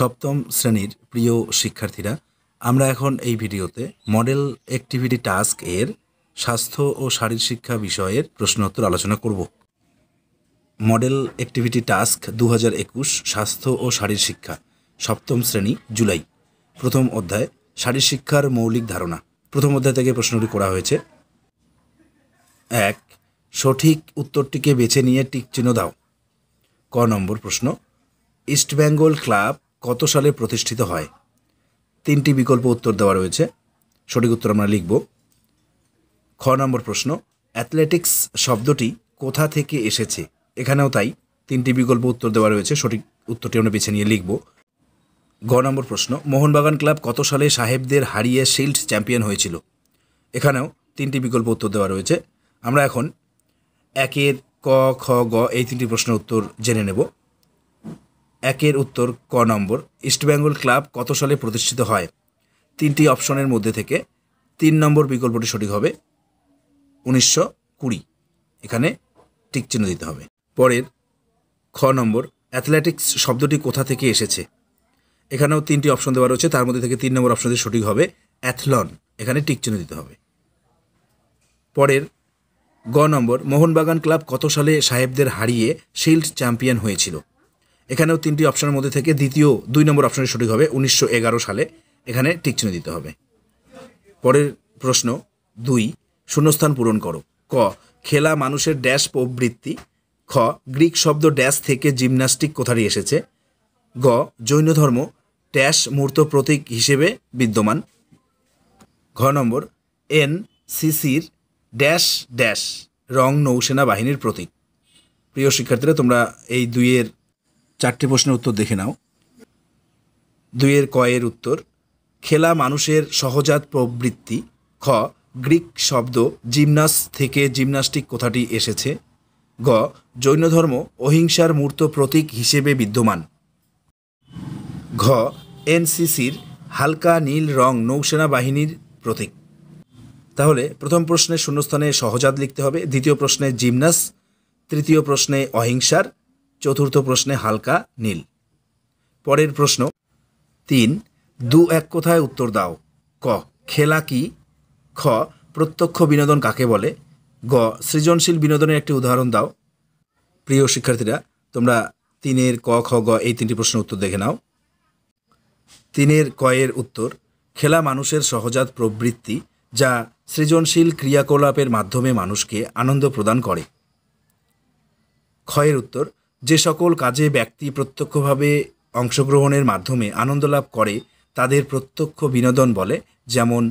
সপ্তম শ্রেণীর প্রিয় শিক্ষার্থীরা আমরা এখন এই ভিডিওতে মডেল অ্যাক্টিভিটি টাস্ক এর স্বাস্থ্য ও শারীর শিক্ষা বিষয়ের প্রশ্নোত্তর আলোচনা করব মডেল অ্যাক্টিভিটি টাস্ক দু স্বাস্থ্য ও শারীর শিক্ষা সপ্তম শ্রেণী জুলাই প্রথম অধ্যায় শারীর শিক্ষার মৌলিক ধারণা প্রথম অধ্যায় থেকে প্রশ্নটি করা হয়েছে এক সঠিক উত্তরটিকে বেছে নিয়ে টিকচিহ্ন দাও ক নম্বর প্রশ্ন ইস্টবেঙ্গল ক্লাব কত সালে প্রতিষ্ঠিত হয় তিনটি বিকল্প উত্তর দেওয়া রয়েছে সঠিক উত্তর আমরা লিখব খ নম্বর প্রশ্ন অ্যাথলেটিক্স শব্দটি কোথা থেকে এসেছে এখানেও তাই তিনটি বিকল্প উত্তর দেওয়া রয়েছে সঠিক উত্তরটি আমরা বেছে নিয়ে লিখব গ নম্বর প্রশ্ন মোহনবাগান ক্লাব কত সালে সাহেবদের হারিয়ে শিল্ড চ্যাম্পিয়ন হয়েছিল এখানেও তিনটি বিকল্প উত্তর দেওয়া রয়েছে আমরা এখন একের ক খ গ এই তিনটি প্রশ্নের উত্তর জেনে নেব একের উত্তর ক নম্বর ইস্টবেঙ্গল ক্লাব কত সালে প্রতিষ্ঠিত হয় তিনটি অপশনের মধ্যে থেকে তিন নম্বর বিকল্পটি সঠিক হবে উনিশশো কুড়ি এখানে টিক চিহ্ন দিতে হবে পরের খ নম্বর অ্যাথলেটিক্স শব্দটি কোথা থেকে এসেছে এখানেও তিনটি অপশন দেওয়া রয়েছে তার মধ্যে থেকে তিন নম্বর অপশনটি সঠিক হবে অ্যাথলন এখানে টিক চিহ্ন দিতে হবে পরের গ নম্বর মোহনবাগান ক্লাব কত সালে সাহেবদের হারিয়ে শিল্ড চ্যাম্পিয়ন হয়েছিল এখানেও তিনটি অপশনের মধ্যে থেকে দ্বিতীয় দুই নম্বর অপশনে সঠিক হবে উনিশশো সালে এখানে টিকচিহ্ন দিতে হবে পরের প্রশ্ন দুই শূন্যস্থান পূরণ করো ক খেলা মানুষের ড্যাশ প্রবৃত্তি খ গ্রিক শব্দ ড্যাশ থেকে জিমনাস্টিক কোথায় এসেছে গ জৈন ধর্ম ড্যাশ মূর্ত প্রতীক হিসেবে বিদ্যমান ঘ নম্বর এন সিসির ড্যাশ ড্যাশ রং নৌসেনা বাহিনীর প্রতীক প্রিয় শিক্ষার্থীরা তোমরা এই দুইয়ের চারটি প্রশ্নের উত্তর দেখে নাও দুইয়ের কয়ের উত্তর খেলা মানুষের সহজাত প্রবৃত্তি খ গ্রিক শব্দ জিমনাস থেকে জিমনাস্টিক কথাটি এসেছে গ জৈন ধর্ম অহিংসার মূর্ত প্রতীক হিসেবে বিদ্যমান ঘ এনসিসির হালকা নীল রং নৌসেনা বাহিনীর প্রতীক তাহলে প্রথম প্রশ্নে শূন্যস্থানে সহজাত লিখতে হবে দ্বিতীয় প্রশ্নে জিমনাস তৃতীয় প্রশ্নে অহিংসার চতুর্থ প্রশ্নে হালকা নীল পরের প্রশ্ন তিন দু এক কোথায় উত্তর দাও ক খেলা কি খ প্রত্যক্ষ বিনোদন কাকে বলে গ সৃজনশীল বিনোদনের একটি উদাহরণ দাও প্রিয় শিক্ষার্থীরা তোমরা তিনের ক খ গ এই তিনটি প্রশ্নের উত্তর দেখে নাও তিনের কয়ের উত্তর খেলা মানুষের সহজাত প্রবৃত্তি যা সৃজনশীল ক্রিয়াকলাপের মাধ্যমে মানুষকে আনন্দ প্রদান করে ক্ষয়ের উত্তর যে সকল কাজে ব্যক্তি প্রত্যক্ষভাবে অংশগ্রহণের মাধ্যমে আনন্দ লাভ করে তাদের প্রত্যক্ষ বিনোদন বলে যেমন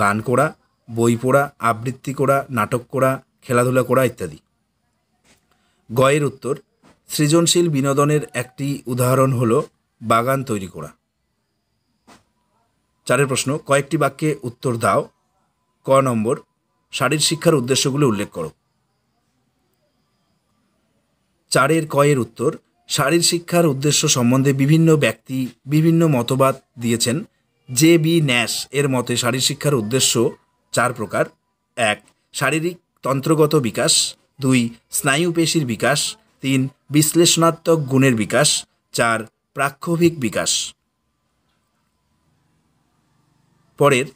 গান করা বই পড়া আবৃত্তি করা নাটক করা খেলাধুলা করা ইত্যাদি গয়ের উত্তর সৃজনশীল বিনোদনের একটি উদাহরণ হল বাগান তৈরি করা চারের প্রশ্ন কয়েকটি বাক্যে উত্তর দাও ক নম্বর শারীর শিক্ষার উদ্দেশ্যগুলো উল্লেখ করো চারের কয়ের উত্তর শারীর শিক্ষার উদ্দেশ্য সম্বন্ধে বিভিন্ন ব্যক্তি বিভিন্ন মতবাদ দিয়েছেন জে বি ন্যাশ এর মতে শারীর শিক্ষার উদ্দেশ্য চার প্রকার এক শারীরিক তন্ত্রগত বিকাশ দুই স্নায়ুপেশীর বিকাশ তিন বিশ্লেষণাত্মক গুণের বিকাশ চার প্রাক্ষোভিক বিকাশ পরের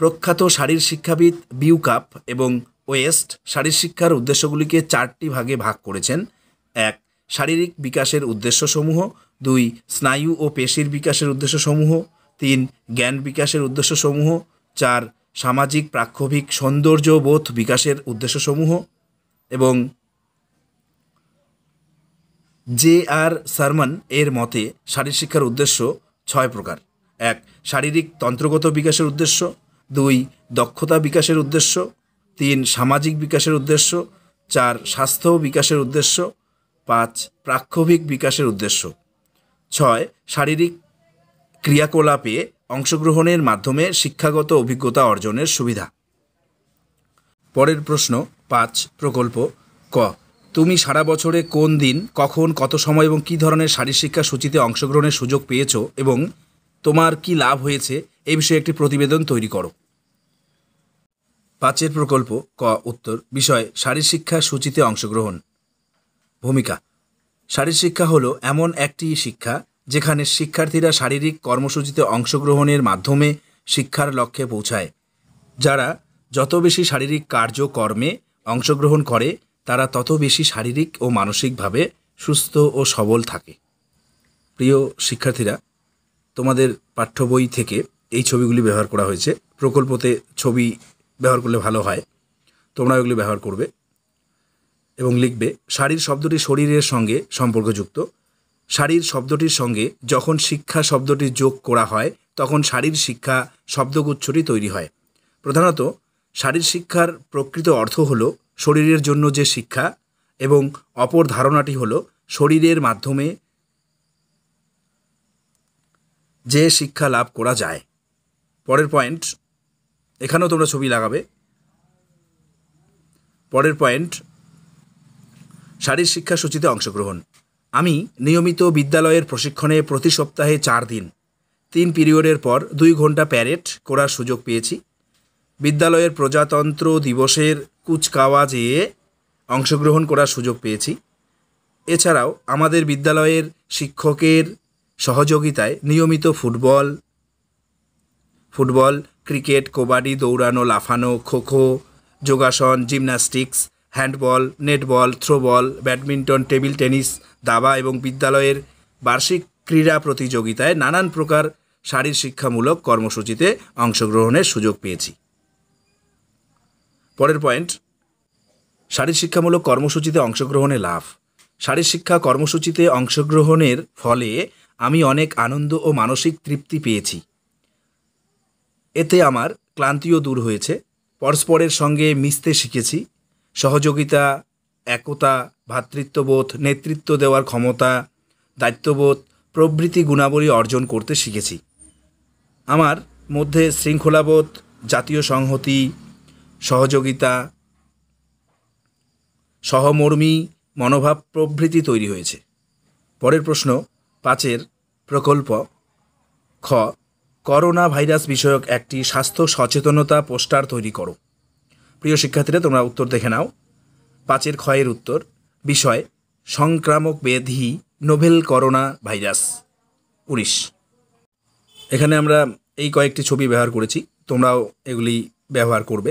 প্রখ্যাত শারীর শিক্ষাবিদ বিউকাপ এবং ওয়েস্ট শারীর শিক্ষার উদ্দেশ্যগুলিকে চারটি ভাগে ভাগ করেছেন এক শারীরিক বিকাশের উদ্দেশ্যসমূহ দুই স্নায়ু ও পেশির বিকাশের উদ্দেশ্যসমূহ তিন জ্ঞান বিকাশের উদ্দেশ্যসমূহ চার সামাজিক প্রাক্ষোভিক সৌন্দর্যবোধ বিকাশের উদ্দেশ্যসমূহ এবং জে আর সারমান এর মতে শারীর শিক্ষার উদ্দেশ্য ছয় প্রকার এক শারীরিক তন্ত্রগত বিকাশের উদ্দেশ্য দুই দক্ষতা বিকাশের উদ্দেশ্য তিন সামাজিক বিকাশের উদ্দেশ্য চার স্বাস্থ্য বিকাশের উদ্দেশ্য পাঁচ প্রাক্ষোভিক বিকাশের উদ্দেশ্য ছয় শারীরিক ক্রিয়াকলাপে অংশগ্রহণের মাধ্যমে শিক্ষাগত অভিজ্ঞতা অর্জনের সুবিধা পরের প্রশ্ন পাঁচ প্রকল্প ক তুমি সারা বছরে কোন দিন কখন কত সময় এবং কী ধরনের শারীর শিক্ষা সূচিতে অংশগ্রহণের সুযোগ পেয়েছো এবং তোমার কি লাভ হয়েছে এই বিষয়ে একটি প্রতিবেদন তৈরি করো পাঁচের প্রকল্প ক উত্তর বিষয় শারীর শিক্ষা সূচিতে অংশগ্রহণ ভূমিকা শারীরিক শিক্ষা হলো এমন একটি শিক্ষা যেখানে শিক্ষার্থীরা শারীরিক কর্মসূচিতে অংশগ্রহণের মাধ্যমে শিক্ষার লক্ষ্যে পৌঁছায় যারা যত বেশি শারীরিক কার্যকর্মে অংশগ্রহণ করে তারা তত বেশি শারীরিক ও মানসিকভাবে সুস্থ ও সবল থাকে প্রিয় শিক্ষার্থীরা তোমাদের পাঠ্য বই থেকে এই ছবিগুলি ব্যবহার করা হয়েছে প্রকল্পতে ছবি ব্যবহার করলে ভালো হয় তোমরা এগুলি ব্যবহার করবে এবং লিখবে শাড়ির শব্দটি শরীরের সঙ্গে সম্পর্কযুক্ত শাড়ির শব্দটির সঙ্গে যখন শিক্ষা শব্দটি যোগ করা হয় তখন শাড়ির শিক্ষা শব্দগুচ্ছটি তৈরি হয় প্রধানত শাড়ির শিক্ষার প্রকৃত অর্থ হল শরীরের জন্য যে শিক্ষা এবং অপর ধারণাটি হল শরীরের মাধ্যমে যে শিক্ষা লাভ করা যায় পরের পয়েন্ট এখানেও তোমরা ছবি লাগাবে পরের পয়েন্ট শারীর শিক্ষা সূচিতে অংশগ্রহণ আমি নিয়মিত বিদ্যালয়ের প্রশিক্ষণে প্রতি সপ্তাহে চার দিন তিন পিরিয়ডের পর দুই ঘন্টা প্যারেড করার সুযোগ পেয়েছি বিদ্যালয়ের প্রজাতন্ত্র দিবসের কুচকাওয়াজে অংশগ্রহণ করার সুযোগ পেয়েছি এছাড়াও আমাদের বিদ্যালয়ের শিক্ষকের সহযোগিতায় নিয়মিত ফুটবল ফুটবল ক্রিকেট কবাডি দৌড়ানো লাফানো খোখো যোগাসন gymnastics handball netball throwball badminton table tennis দাবা এবং বিদ্যালয়ের বার্ষিক ক্রীড়া প্রতিযোগিতায় নানান প্রকার শারীর শিক্ষামূলক কর্মসূচিতে অংশগ্রহণের সুযোগ পেয়েছি পরের পয়েন্ট শারীর শিক্ষামূলক কর্মসূচিতে অংশগ্রহণে লাভ শারীর শিক্ষা কর্মসূচিতে অংশগ্রহণের ফলে আমি অনেক আনন্দ ও মানসিক তৃপ্তি পেয়েছি এতে আমার ক্লান্তিও দূর হয়েছে পরস্পরের সঙ্গে মিশতে শিখেছি সহযোগিতা একতা ভ্রাতৃত্ববোধ নেতৃত্ব দেওয়ার ক্ষমতা দায়িত্ববোধ প্রভৃতি গুণাবলী অর্জন করতে শিখেছি আমার মধ্যে শৃঙ্খলাবোধ জাতীয় সংহতি সহযোগিতা সহমর্মী মনোভাব প্রভৃতি তৈরি হয়েছে পরের প্রশ্ন পাঁচের প্রকল্প খ করোনা ভাইরাস বিষয়ক একটি স্বাস্থ্য সচেতনতা পোস্টার তৈরি করো প্রিয় শিক্ষার্থীরা তোমরা উত্তর দেখে নাও পাঁচের ক্ষয়ের উত্তর বিষয় সংক্রামক ব্যাধি নোভেল করোনা ভাইরাস উড়িশ এখানে আমরা এই কয়েকটি ছবি ব্যবহার করেছি তোমরাও এগুলি ব্যবহার করবে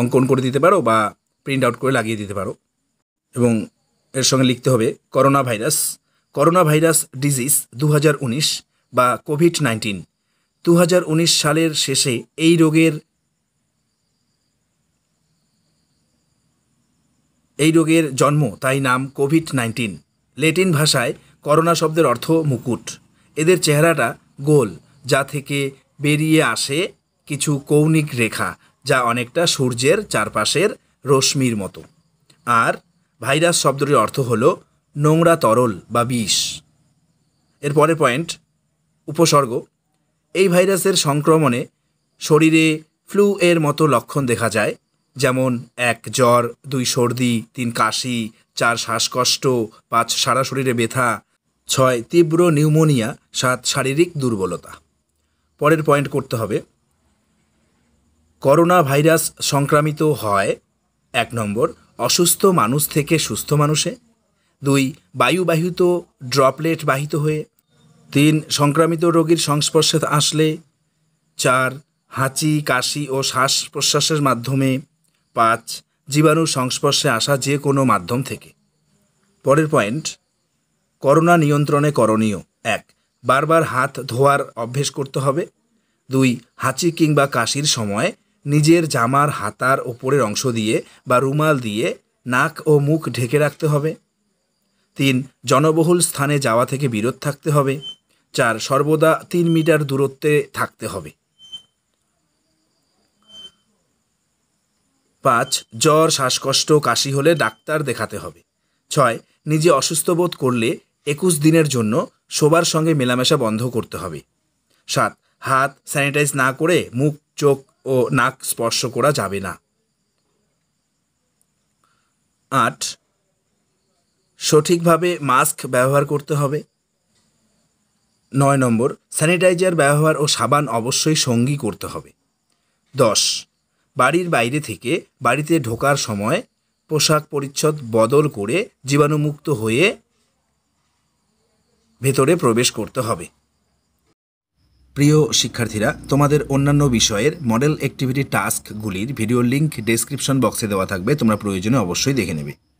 অঙ্কন করে দিতে পারো বা প্রিন্ট আউট করে লাগিয়ে দিতে পারো এবং এর সঙ্গে লিখতে হবে coronavirus coronavirus disease দু বা কোভিড নাইন্টিন দু সালের শেষে এই রোগের এই রোগের জন্ম তাই নাম কোভিড নাইন্টিন লেটিন ভাষায় করোনা শব্দের অর্থ মুকুট এদের চেহারাটা গোল যা থেকে বেরিয়ে আসে কিছু কৌণিক রেখা যা অনেকটা সূর্যের চারপাশের রশ্মির মতো আর ভাইরাস শব্দটির অর্থ হল নোংরা তরল বা বিষ এরপরে পয়েন্ট উপসর্গ এই ভাইরাসের সংক্রমণে শরীরে ফ্লু এর মতো লক্ষণ দেখা যায় যেমন এক জ্বর দুই সর্দি তিন কাশি চার শ্বাসকষ্ট পাঁচ সারা শরীরে ব্যথা ছয় তীব্র নিউমোনিয়া সাত শারীরিক দুর্বলতা পরের পয়েন্ট করতে হবে করোনা ভাইরাস সংক্রামিত হয় এক নম্বর অসুস্থ মানুষ থেকে সুস্থ মানুষে দুই বায়ুবাহিত ড্রপলেট বাহিত হয়ে তিন সংক্রামিত রোগীর সংস্পর্শে আসলে চার হাঁচি কাশি ও শ্বাস প্রশ্বাসের মাধ্যমে পাঁচ জীবাণুর সংস্পর্শে আসা যে কোনো মাধ্যম থেকে পরের পয়েন্ট করোনা নিয়ন্ত্রণে করণীয় এক বারবার হাত ধোয়ার অভ্যেস করতে হবে দুই হাঁচি কিংবা কাশির সময় নিজের জামার হাতার ওপরের অংশ দিয়ে বা রুমাল দিয়ে নাক ও মুখ ঢেকে রাখতে হবে তিন জনবহুল স্থানে যাওয়া থেকে বিরত থাকতে হবে চার সর্বদা তিন মিটার দূরত্বে থাকতে হবে পাঁচ জ্বর শ্বাসকষ্ট কাশি হলে ডাক্তার দেখাতে হবে ছয় নিজে অসুস্থ বোধ করলে একুশ দিনের জন্য শোবার সঙ্গে মেলামেশা বন্ধ করতে হবে সাত হাত স্যানিটাইজ না করে মুখ চোখ ও নাক স্পর্শ করা যাবে না আট সঠিকভাবে মাস্ক ব্যবহার করতে হবে নয় নম্বর স্যানিটাইজার ব্যবহার ও সাবান অবশ্যই সঙ্গী করতে হবে দশ বাড়ির বাইরে থেকে বাড়িতে ঢোকার সময় পোশাক পরিচ্ছদ বদল করে জীবাণুমুক্ত হয়ে ভেতরে প্রবেশ করতে হবে প্রিয় শিক্ষার্থীরা তোমাদের অন্যান্য বিষয়ের মডেল অ্যাক্টিভিটি টাস্কগুলির ভিডিও লিঙ্ক ডেসক্রিপশন বক্সে দেওয়া থাকবে তোমরা প্রয়োজনে অবশ্যই দেখে নেবে